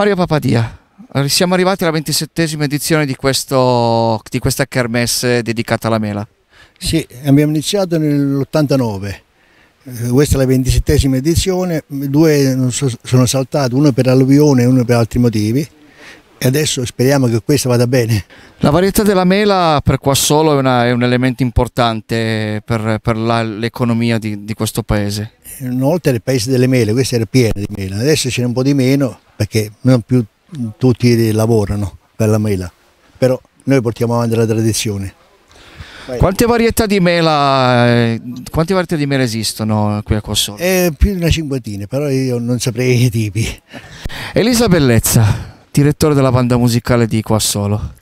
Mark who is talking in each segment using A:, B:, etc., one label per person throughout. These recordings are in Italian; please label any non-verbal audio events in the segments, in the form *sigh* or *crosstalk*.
A: Mario Papadia, eh, siamo arrivati alla ventisettesima edizione di, questo, di questa kermesse dedicata alla mela.
B: Sì, abbiamo iniziato nell'89 eh, questa è la ventisettesima edizione, due sono saltate, uno per alluvione e uno per altri motivi e adesso speriamo che questa vada bene.
A: La varietà della mela per qua solo è, una, è un elemento importante per, per l'economia di, di, questo paese.
B: Una volta era il paese delle mele, questa era piena di mela, adesso ce n'è un po' di meno perché non più tutti lavorano per la mela, però noi portiamo avanti la tradizione. Quante
A: varietà di mela, eh, quante varietà di mela esistono qui a Cossolo?
B: Eh, più di una cinquantina, però io non saprei i tipi.
A: Elisa Bellezza, direttore della banda musicale di Qua Solo.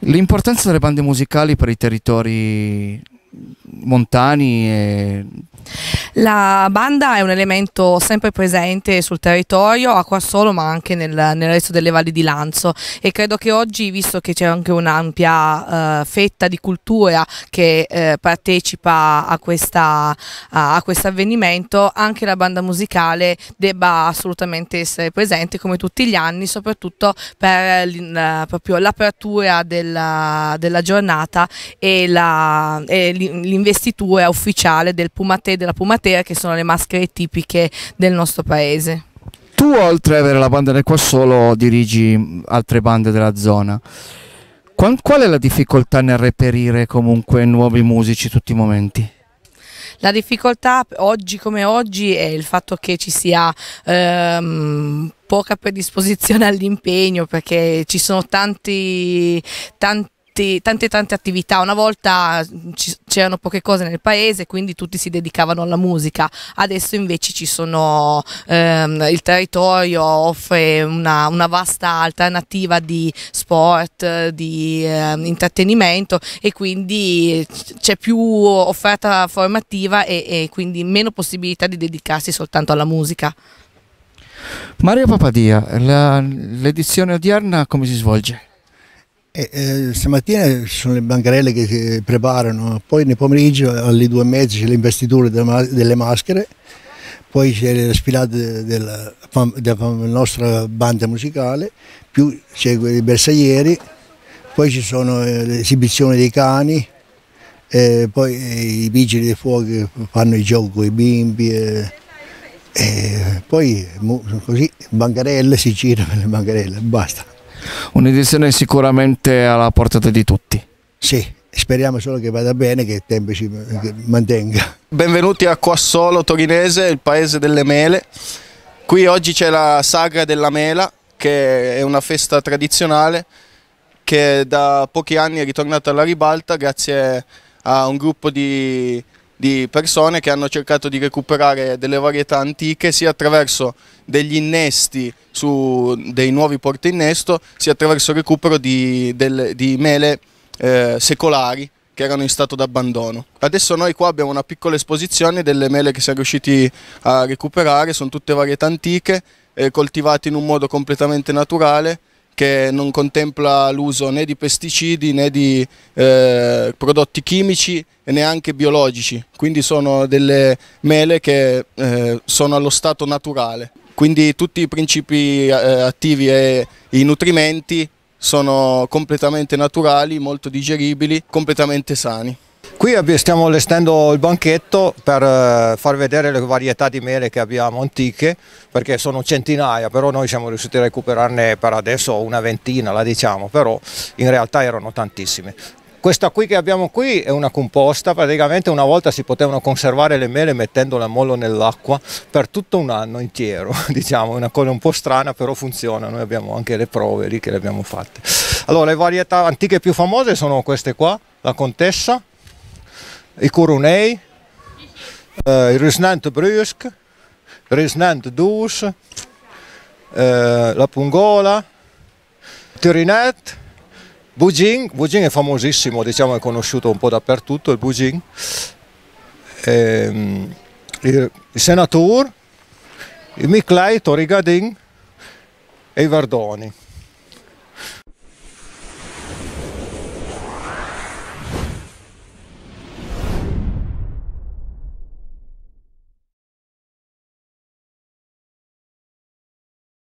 A: L'importanza delle bande musicali per i territori montani e
C: la banda è un elemento sempre presente sul territorio, a Quarsolo ma anche nel, nel resto delle valli di Lanzo e credo che oggi, visto che c'è anche un'ampia uh, fetta di cultura che uh, partecipa a, questa, uh, a questo avvenimento, anche la banda musicale debba assolutamente essere presente come tutti gli anni, soprattutto per l'apertura della, della, giornata e, la, e l'investitura ufficiale del Pumate e della Pumatea che sono le maschere tipiche del nostro paese.
A: Tu oltre ad avere la banda del qua solo dirigi altre bande della zona. Qual, qual è la difficoltà nel reperire comunque nuovi musici tutti i momenti?
C: La difficoltà oggi come oggi è il fatto che ci sia ehm, poca predisposizione *laughs* all'impegno perché ci sono tanti, tanti tutti, tante tante attività. Una volta mm, c'erano poche cose nel paese, quindi tutti si dedicavano alla musica. Adesso invece ci sono, ehm, il territorio offre una, una, vasta alternativa di sport, di eh, intrattenimento e quindi c'è più offerta formativa e, e quindi meno possibilità di dedicarsi soltanto alla musica.
A: Maria Papadia, l'edizione odierna come si svolge?
B: Eh, stamattina sono le bancarelle che si preparano, poi nel pomeriggio alle due e mezza c'è l'investitura delle maschere, poi c'è la sfilata della, della, nostra banda musicale, più segue i bersaglieri, poi ci sono eh, le esibizioni dei cani, eh, poi i vigili dei fuochi che fanno i giochi con i bimbi. poi così, bancarelle si gira per le bancarelle, basta un'edizione sicuramente alla portata di tutti. Sì, speriamo solo che vada bene, che il tempo ci mantenga.
D: Benvenuti a Quassolo Torinese, il paese delle mele. Qui oggi c'è la sagra della mela, che è una festa tradizionale che da pochi anni è ritornata alla ribalta grazie a un gruppo di di persone che hanno cercato di recuperare delle varietà antiche sia attraverso degli innesti su dei nuovi porti innesto sia attraverso il recupero di, del, di mele eh, secolari che erano in stato d'abbandono. Adesso noi qua abbiamo una piccola esposizione delle mele che siamo riusciti a recuperare, sono tutte varietà antiche, eh, coltivate in un modo completamente naturale, che non contempla l'uso né di pesticidi né di eh, prodotti chimici e neanche biologici, quindi sono delle mele che eh, sono allo stato naturale. Quindi tutti i principi eh, attivi e i nutrimenti sono completamente naturali, molto digeribili, completamente sani.
E: Qui stiamo allestendo il banchetto per eh, far vedere le varietà di mele che abbiamo antiche, perché sono centinaia, però noi siamo riusciti a recuperarne per adesso una ventina, la diciamo, però in realtà erano tantissime. Questa qui che abbiamo qui è una composta, praticamente una volta si potevano conservare le mele mettendole a mollo nell'acqua per tutto un anno intero, *laughs* diciamo, è una cosa un po' strana però funziona, noi abbiamo anche le prove lì che le abbiamo fatte. Allora le varietà antiche più famose sono queste qua, la Contessa, i Korunei, eh, uh, Resnante Brusque, Resnante Dours, uh, eh, La Pungola, Turinet, Bugin, Bugin è famosissimo, diciamo è conosciuto un po' dappertutto il Bugin, ehm, il, il Senatur, il Miclai, Torigadin e i Verdoni.